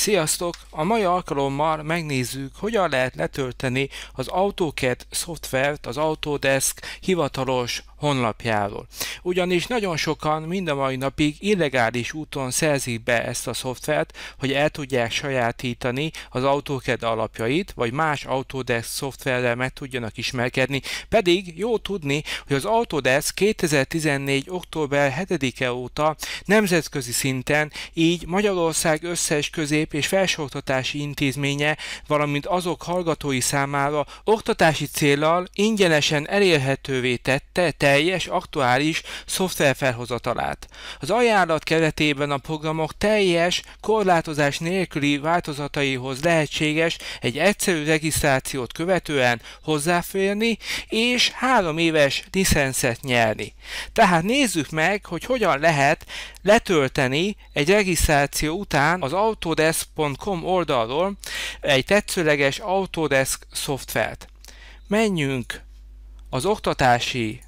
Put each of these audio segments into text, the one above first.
Sziasztok! A mai alkalommal megnézzük, hogyan lehet letölteni az AutoCAD szoftvert az Autodesk hivatalos honlapjáról. Ugyanis nagyon sokan mind a mai napig illegális úton szerzik be ezt a szoftvert, hogy el tudják sajátítani az AutoCAD alapjait, vagy más Autodesk szoftverrel meg tudjanak ismerkedni, pedig jó tudni, hogy az Autodesk 2014. október 7-e óta nemzetközi szinten így Magyarország összes közép- és felsőoktatási intézménye, valamint azok hallgatói számára oktatási célral ingyenesen elérhetővé tette teljes, aktuális szoftver felhozatalát. Az ajánlat keretében a programok teljes, korlátozás nélküli változataihoz lehetséges egy egyszerű regisztrációt követően hozzáférni, és három éves licenszet nyerni. Tehát nézzük meg, hogy hogyan lehet letölteni egy regisztráció után az autodesk.com oldalról egy tetszőleges Autodesk szoftvert. Menjünk az oktatási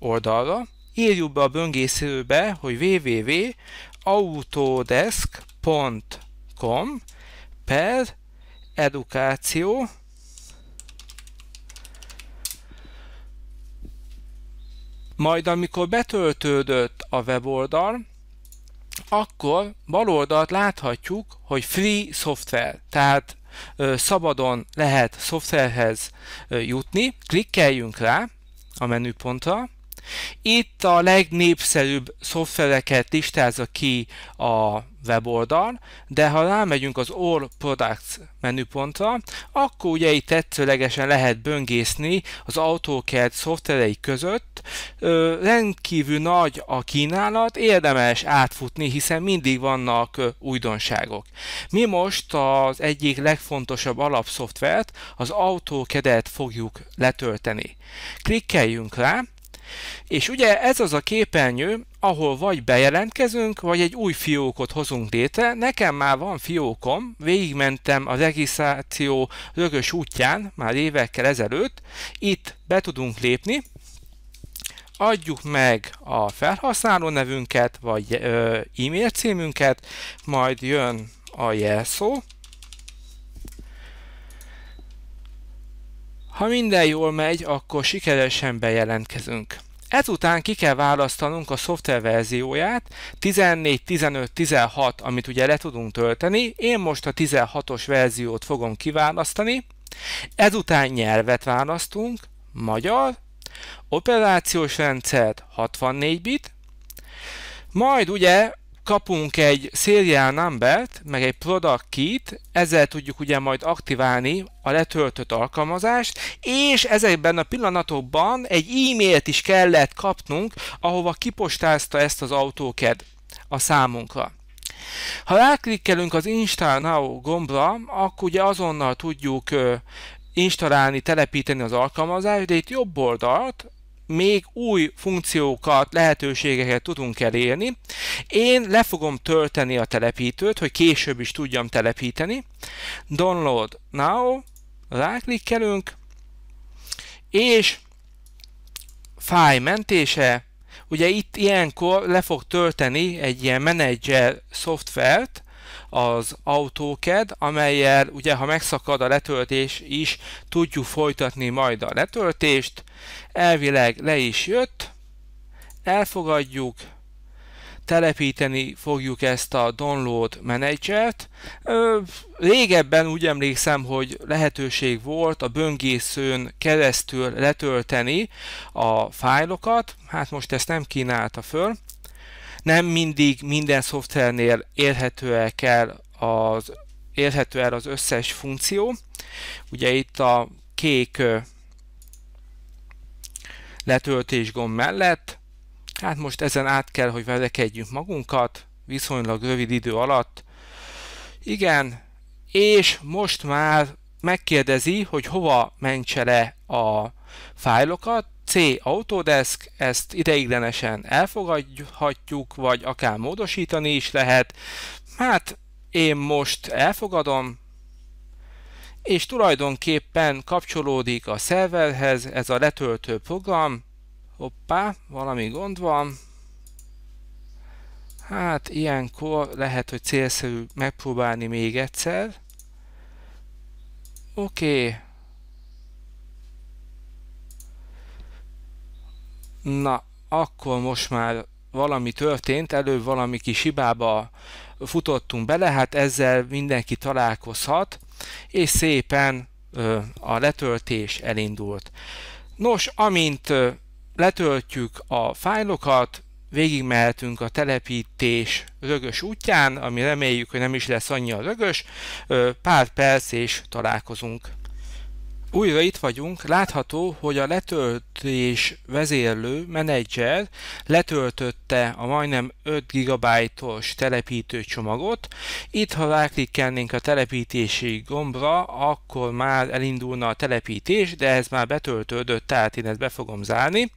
oldalra, írjuk be a böngészőbe, hogy www.autodesk.com per edukáció Majd amikor betöltődött a weboldal, akkor bal oldalt láthatjuk, hogy free software, tehát ö, szabadon lehet szoftverhez jutni. Klikkeljünk rá a menüpontra, itt a legnépszerűbb szoftvereket listázza ki a weboldal, de ha rámegyünk az All Products menüpontra, akkor ugye itt tetszőlegesen lehet böngészni az AutoCAD szoftverei között. Ö, rendkívül nagy a kínálat, érdemes átfutni, hiszen mindig vannak újdonságok. Mi most az egyik legfontosabb alapszoftvert, az AutoCAD-et fogjuk letölteni. Klikkeljünk rá, és ugye ez az a képernyő, ahol vagy bejelentkezünk, vagy egy új fiókot hozunk létre. Nekem már van fiókom, végigmentem a regisztráció rögös útján már évekkel ezelőtt. Itt be tudunk lépni, adjuk meg a felhasználó nevünket, vagy e-mail címünket, majd jön a jelszó, Ha minden jól megy, akkor sikeresen bejelentkezünk. Ezután ki kell választanunk a szoftver verzióját, 14, 15, 16, amit ugye le tudunk tölteni, én most a 16-os verziót fogom kiválasztani, ezután nyelvet választunk, magyar, operációs rendszert 64 bit, majd ugye kapunk egy serial numbert, meg egy product key-t, ezzel tudjuk ugye majd aktiválni a letöltött alkalmazást, és ezekben a pillanatokban egy e-mailt is kellett kapnunk, ahova kipostázta ezt az autóked a számunkra. Ha ráklikkelünk az Install Now gombra, akkor ugye azonnal tudjuk installálni, telepíteni az alkalmazást, de itt jobb oldalt még új funkciókat, lehetőségeket tudunk elérni. Én le fogom tölteni a telepítőt, hogy később is tudjam telepíteni. Download now, ráklikkelünk, és fáj mentése, ugye itt ilyenkor le fog tölteni egy ilyen menedzser szoftvert, az AutoCAD, amelyel ugye ha megszakad a letöltés is, tudjuk folytatni majd a letöltést. Elvileg le is jött, elfogadjuk, telepíteni fogjuk ezt a Download Manager-t. Régebben úgy emlékszem, hogy lehetőség volt a böngészőn keresztül letölteni a fájlokat, hát most ezt nem kínálta föl nem mindig minden szoftvernél érhető el kell az, érhető el az összes funkció. Ugye itt a kék letöltés gomb mellett, hát most ezen át kell, hogy velekedjünk magunkat, viszonylag rövid idő alatt. Igen, és most már megkérdezi, hogy hova mentse le a fájlokat, C. Autodesk, ezt ideiglenesen elfogadhatjuk, vagy akár módosítani is lehet. Hát én most elfogadom, és tulajdonképpen kapcsolódik a szerverhez ez a letöltő program. Hoppá, valami gond van. Hát ilyenkor lehet, hogy célszerű megpróbálni még egyszer. Oké, okay. na akkor most már valami történt, előbb valami kis hibába futottunk bele, hát ezzel mindenki találkozhat, és szépen a letöltés elindult. Nos, amint letöltjük a fájlokat, végigmehetünk a telepítés rögös útján, ami reméljük, hogy nem is lesz annyira a ö, pár perc és találkozunk újra itt vagyunk, látható, hogy a letöltés vezérlő menedzser letöltötte a majdnem 5 GB-os telepítőcsomagot. Itt, ha ráklikkelnénk a telepítési gombra, akkor már elindulna a telepítés, de ez már betöltődött, tehát én ezt be fogom zárni.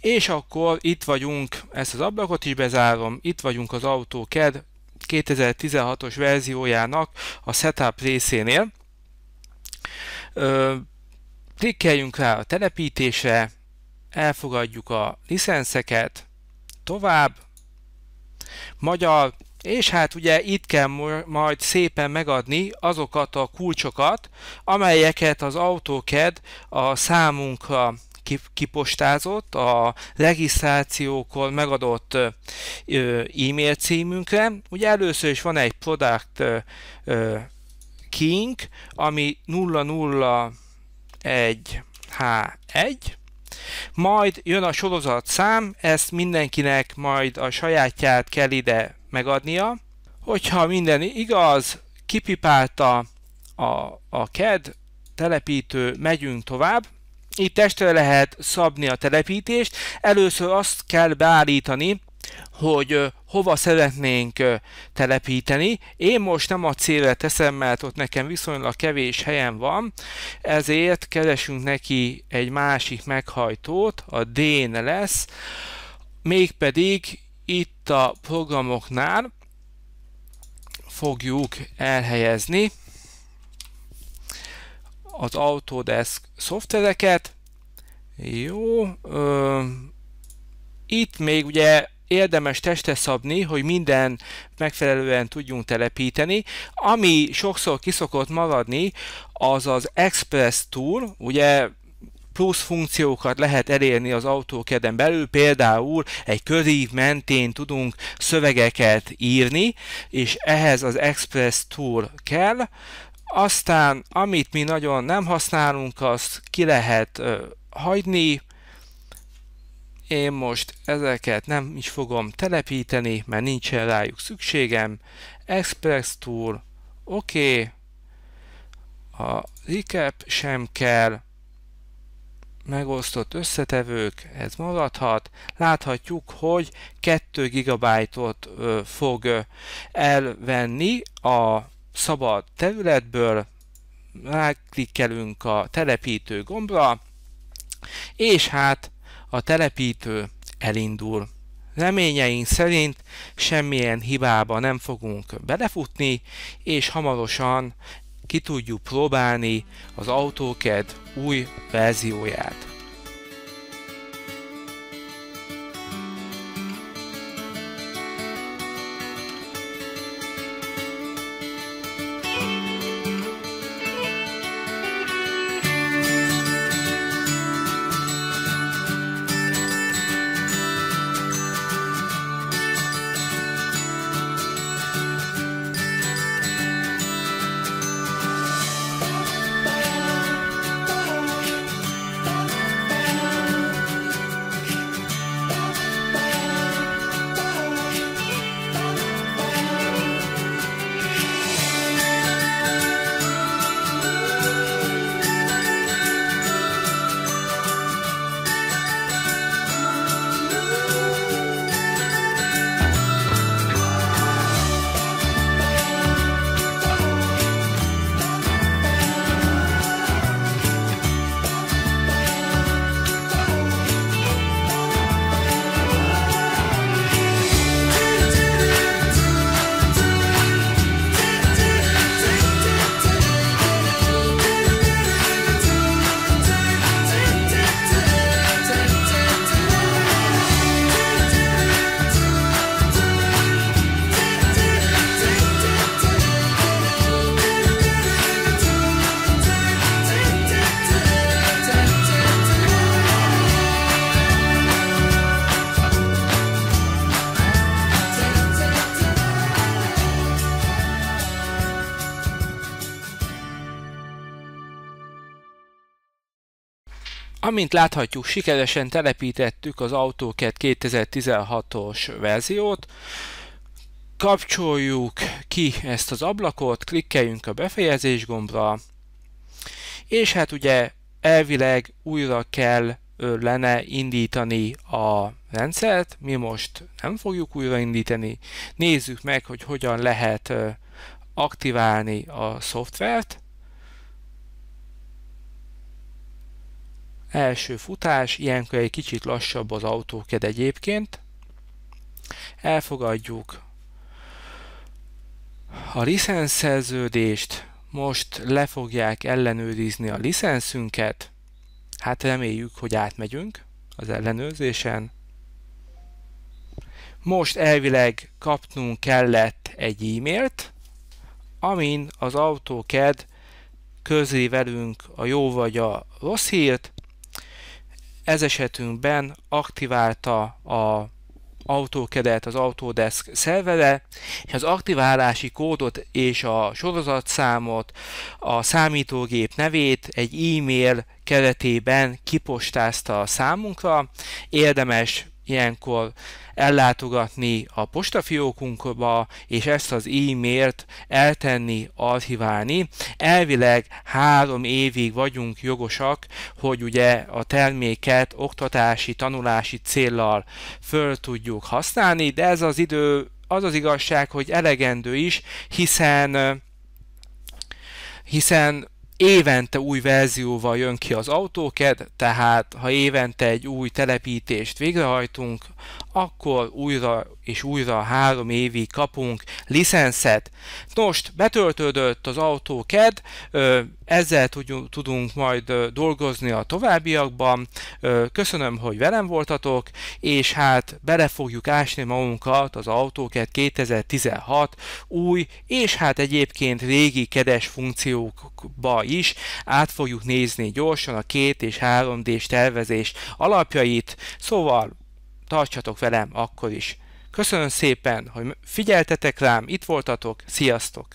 És akkor itt vagyunk, ezt az ablakot is bezárom, itt vagyunk az AutoCAD 2016-os verziójának a setup részénél. Klikkeljünk rá a telepítésre, elfogadjuk a licenszeket, tovább, magyar, és hát ugye itt kell majd szépen megadni azokat a kulcsokat, amelyeket az AutoCAD a számunkra kipostázott, a regisztrációkor megadott e-mail címünkre. Ugye először is van egy product king, ami 001H1, majd jön a sorozat szám, ezt mindenkinek majd a sajátját kell ide megadnia. Hogyha minden igaz, kipipálta a, a CAD telepítő, megyünk tovább. Itt testre lehet szabni a telepítést. Először azt kell beállítani, hogy hova szeretnénk telepíteni. Én most nem a célra teszem, mert ott nekem viszonylag kevés helyen van, ezért keresünk neki egy másik meghajtót, a DN lesz, mégpedig itt a programoknál fogjuk elhelyezni az Autodesk szoftvereket. Jó, ö, itt még ugye érdemes testre szabni, hogy minden megfelelően tudjunk telepíteni. Ami sokszor kiszokott maradni, az az Express Tool, ugye plusz funkciókat lehet elérni az autókeden belül, például egy körív mentén tudunk szövegeket írni, és ehhez az Express Tool kell, aztán amit mi nagyon nem használunk, azt ki lehet hagyni, én most ezeket nem is fogom telepíteni, mert nincsen rájuk szükségem. Express Tool, oké. Okay. A recap sem kell. Megosztott összetevők, ez maradhat. Láthatjuk, hogy 2 GB-ot fog elvenni a szabad területből. Ráklikkelünk a telepítő gombra, és hát a telepítő elindul. Reményeink szerint semmilyen hibába nem fogunk belefutni, és hamarosan ki tudjuk próbálni az AutoCAD új verzióját. Amint láthatjuk, sikeresen telepítettük az AutoCAD 2016-os verziót, kapcsoljuk ki ezt az ablakot, klikkeljünk a befejezés gombra, és hát ugye elvileg újra kell lenne indítani a rendszert, mi most nem fogjuk újraindítani, nézzük meg, hogy hogyan lehet aktiválni a szoftvert, Első futás, ilyenkor egy kicsit lassabb az autóked egyébként. Elfogadjuk a licenszerződést, most le fogják ellenőrizni a licenszünket, hát reméljük, hogy átmegyünk az ellenőrzésen. Most elvileg kapnunk kellett egy e-mailt, amin az autóked közli velünk a jó vagy a rossz hírt, ez esetünkben aktiválta a autókedet az Autodesk szervere, és az aktiválási kódot és a sorozatszámot, a számítógép nevét egy e-mail keretében kipostázta a számunkra. Érdemes ilyenkor ellátogatni a postafiókunkba, és ezt az e-mailt eltenni, archiválni. Elvileg három évig vagyunk jogosak, hogy ugye a terméket oktatási, tanulási céllal föl tudjuk használni, de ez az idő az az igazság, hogy elegendő is, hiszen hiszen évente új verzióval jön ki az AutoCAD, tehát ha évente egy új telepítést végrehajtunk, akkor újra és újra három évig kapunk licenszet. Most betöltődött az autó CAD, ezzel tudunk majd dolgozni a továbbiakban. Köszönöm, hogy velem voltatok, és hát bele fogjuk ásni magunkat az autóket 2016 új, és hát egyébként régi kedes funkciókba is át fogjuk nézni gyorsan a két és 3D-s tervezés alapjait, szóval tartsatok velem akkor is. Köszönöm szépen, hogy figyeltetek rám, itt voltatok, sziasztok!